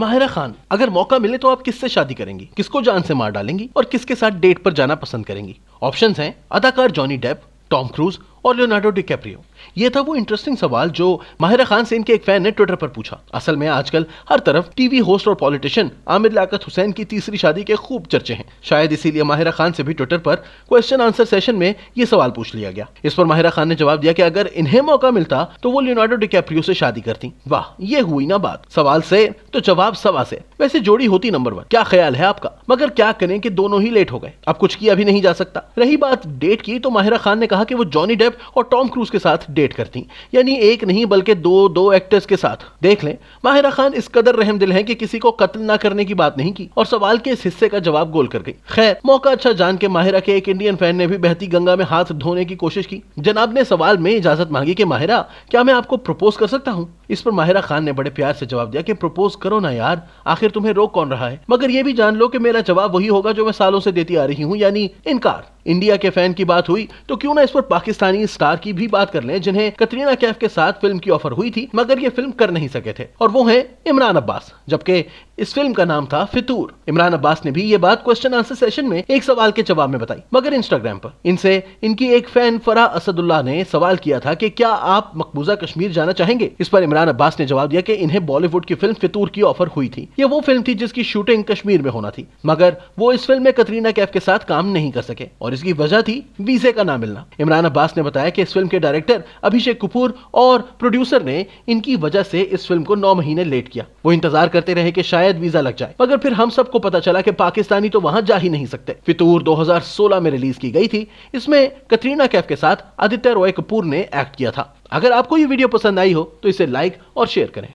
माहिरा खान अगर मौका मिले तो आप किससे शादी करेंगी किसको जान से मार डालेंगी और किसके साथ डेट पर जाना पसंद करेंगी ऑप्शंस हैं अदाकार जॉनी डेप टॉम क्रूज और लियोनार्डो डिकैप्रियो ये था वो इंटरेस्टिंग सवाल जो माहिरा खान सेन के एक फैन ने ट्विटर पर पूछा असल में आजकल हर तरफ टीवी होस्ट और पॉलिटिशियन आमिर लाकत हुसैन की तीसरी शादी के खूब चर्चे हैं शायद इसीलिए माहिरा खान से भी ट्विटर पर क्वेश्चन आंसर सेशन में ये सवाल पूछ लिया गया इस पर माहिरा खान ने जवाब दिया कि अगर इन्हें मौका मिलता तो वो लियोनार्डो डिकैप्रियो से शादी करती वाह ये हुई ना बात सवाल से तो जवाब सवा से वैसे जोड़ी होती नंबर वन क्या ख्याल है आपका मगर क्या करें कि दोनों ही लेट हो गए अब कुछ किया भी नहीं जा सकता रही बात डेट की तो माहिरा खान ने कहा कि वो जॉनी डेप रिलेशनशिप और टॉम क्रूज के साथ डेट करती यानी एक नहीं बल्कि दो दो एक्टर्स के साथ देख लें माहिरा खान इस कदर रहम दिल है कि किसी को कत्ल ना करने की बात नहीं की और सवाल के इस हिस्से का जवाब गोल कर गई खैर मौका अच्छा जान के माहिरा के एक इंडियन फैन ने भी बहती गंगा में हाथ धोने की कोशिश की जनाब ने सवाल में इजाजत मांगी कि माहिरा क्या मैं आपको प्रपोज कर सकता हूँ इस पर माहिरा खान ने बड़े प्यार से जवाब दिया कि प्रपोज करो ना यार आखिर तुम्हें रोक कौन रहा है मगर ये भी जान लो कि मेरा जवाब वही होगा जो मैं सालों से देती आ रही हूँ यानी इनकार इंडिया के फैन की बात हुई तो क्यों ना इस पर पाकिस्तानी स्टार की भी बात कर लें जिन्हें कतरीना कैफ के साथ फिल्म की ऑफर हुई थी मगर ये फिल्म कर नहीं सके थे और वो हैं इमरान अब्बास जबकि इस फिल्म का नाम था फितूर इमरान अब्बास ने भी ये बात क्वेश्चन आंसर सेशन में एक सवाल के जवाब में बताई मगर इंस्टाग्राम पर इनसे इनकी एक फैन फरा असदुल्ला ने सवाल किया था कि क्या आप मकबूजा कश्मीर जाना चाहेंगे इस पर इमरान अब्बास ने जवाब दिया कि इन्हें बॉलीवुड की फिल्म फितूर की ऑफर हुई थी ये वो फिल्म थी जिसकी शूटिंग कश्मीर में होना थी मगर वो इस फिल्म में कतरीना कैफ के साथ काम नहीं कर सके और इसकी वजह थी वीजे का ना मिलना इमरान अब्बास ने बताया कि इस फिल्म के डायरेक्टर अभिषेक कपूर और प्रोड्यूसर ने इनकी वजह से इस फिल्म को नौ महीने लेट किया वो इंतजार करते रहे कि शायद शायद वीजा लग जाए मगर फिर हम सबको पता चला कि पाकिस्तानी तो वहां जा ही नहीं सकते फितूर 2016 में रिलीज की गई थी इसमें कतरीना कैफ के साथ आदित्य रॉय कपूर ने एक्ट किया था अगर आपको ये वीडियो पसंद आई हो तो इसे लाइक और शेयर करें